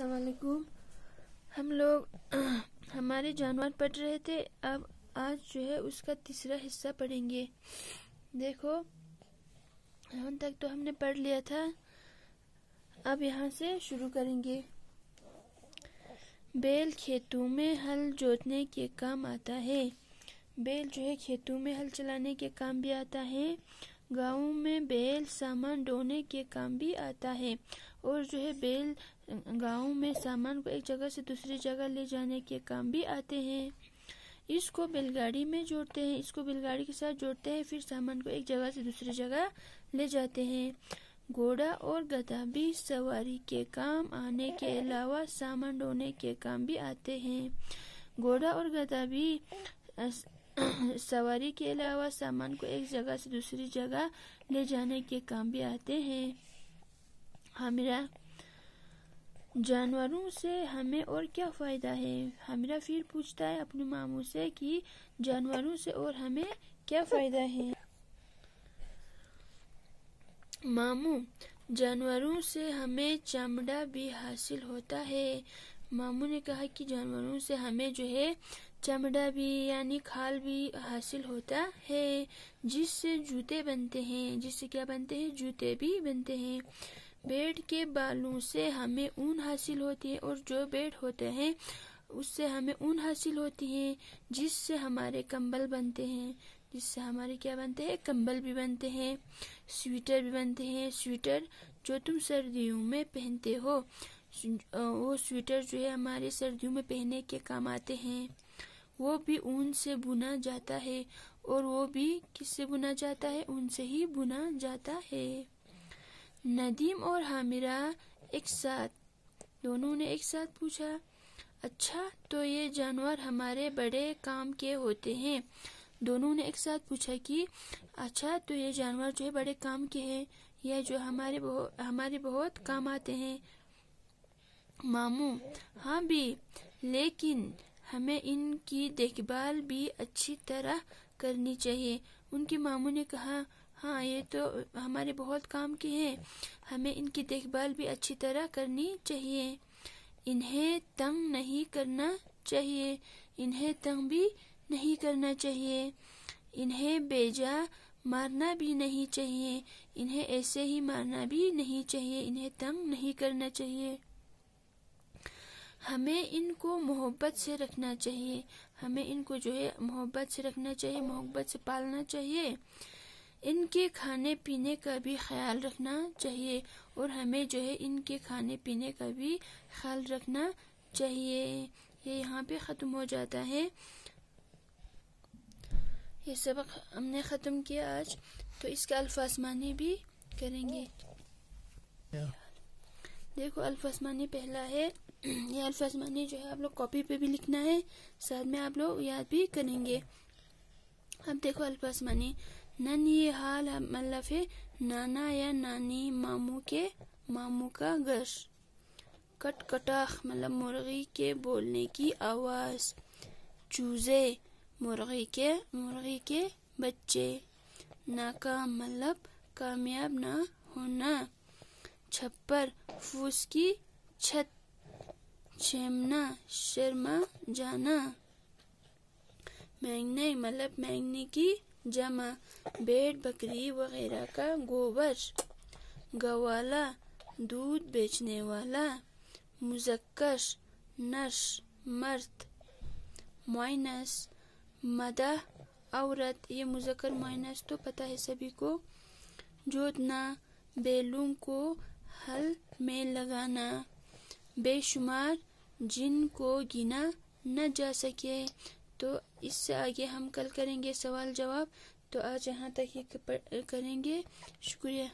असलकुम हम लोग हमारे जानवर पढ़ रहे थे अब आज जो है उसका तीसरा हिस्सा पढ़ेंगे देखो यहाँ तक तो हमने पढ़ लिया था अब यहाँ से शुरू करेंगे बेल खेतों में हल जोतने के काम आता है बेल जो है खेतों में हल चलाने के काम भी आता है गाँव में बेल सामान ढोने के काम भी आता है और जो है बेल गाँव में सामान को एक जगह से दूसरी जगह ले जाने के काम भी आते हैं इसको बैलगाड़ी में जोड़ते हैं इसको बैलगाड़ी के साथ जोड़ते हैं फिर सामान को एक जगह से दूसरी जगह ले जाते हैं घोड़ा और गधा भी सवारी के काम आने के अलावा सामान ढोने के काम भी आते हैं घोड़ा और गधा भी सवारी के अलावा सामान को एक जगह से दूसरी जगह ले जाने के काम भी आते हैं हमारा जानवरों से हमें और क्या फ़ायदा है हमरा फिर पूछता है अपने मामू से कि जानवरों से और हमें क्या फ़ायदा है मामू जानवरों से हमें चमड़ा भी हासिल होता है मामू ने कहा कि जानवरों से हमें जो है चमड़ा भी यानी खाल भी हासिल होता है जिससे जूते बनते हैं जिससे क्या बनते हैं जूते भी बनते हैं भेड़ के बालों से हमें ऊन हासिल होती है और जो भेड़ होते हैं उससे हमें ऊन हासिल होती है जिससे हमारे कंबल बनते हैं जिससे हमारे क्या बनते हैं कंबल भी बनते हैं स्वेटर भी बनते हैं स्वेटर जो तुम सर्दियों में पहनते हो वो स्वेटर जो है हमारे सर्दियों में पहनने के काम आते हैं वो भी ऊन से बुना जाता है और वो भी किससे बुना जाता है ऊन से ही बुना जाता है नदीम और हामिरा एक साथ दोनों ने एक साथ पूछा अच्छा तो ये जानवर हमारे बड़े काम के होते हैं दोनों ने एक साथ पूछा कि अच्छा तो ये जानवर जो है बड़े काम के हैं यह जो हमारे बहु, हमारे बहुत काम आते हैं मामू हाँ भी लेकिन हमें इनकी देखभाल भी अच्छी तरह करनी चाहिए उनके मामू ने कहा हाँ ये तो हमारे बहुत काम के हैं हमें इनकी देखभाल भी अच्छी तरह करनी चाहिए इन्हें तंग नहीं करना चाहिए इन्हें तंग भी नहीं करना चाहिए इन्हें बेजा मारना भी नहीं चाहिए इन्हें ऐसे ही मारना भी नहीं चाहिए इन्हें तंग नहीं करना चाहिए हमें इनको मोहब्बत से रखना चाहिए हमें इनको जो है मोहब्बत से रखना चाहिए मोहब्बत से पालना चाहिए इनके खाने पीने का भी ख्याल रखना चाहिए और हमें जो है इनके खाने पीने का भी ख्याल रखना चाहिए ये यहाँ पे ख़त्म हो जाता है ये सबक हमने ख़त्म किया आज तो इसका अल्फासमानी भी करेंगे देखो अल्फासमानी पहला है ये अल्फासमानी जो है आप लोग कॉपी पे भी लिखना है साथ में आप लोग याद भी करेंगे अब देखो अल्फासमानी नन ये हाल मतलब है नाना या नानी मामू के मामू का घर कटकटाख मतलब मुर्गी के बोलने की आवाज़ चूजे मुर्गी के मुर्गी के बच्चे नाकाम मतलब कामयाब ना होना छप्पर फूस की छत छेमना शर्मा जाना मैंगने मतलब मैंगने की जमा भेड़ बकरी वगैरह का गोबर गवाला दूध बेचने वाला मुजक्कर नश मर्द माइनस मदा औरत ये मुजक्कर माइनस तो पता है सभी को जोतना बेलूं को हल में लगाना बेशुमार जिन को गिना न जा सके तो इससे आगे हम कल करेंगे सवाल जवाब तो आज यहाँ तक ही करेंगे शुक्रिया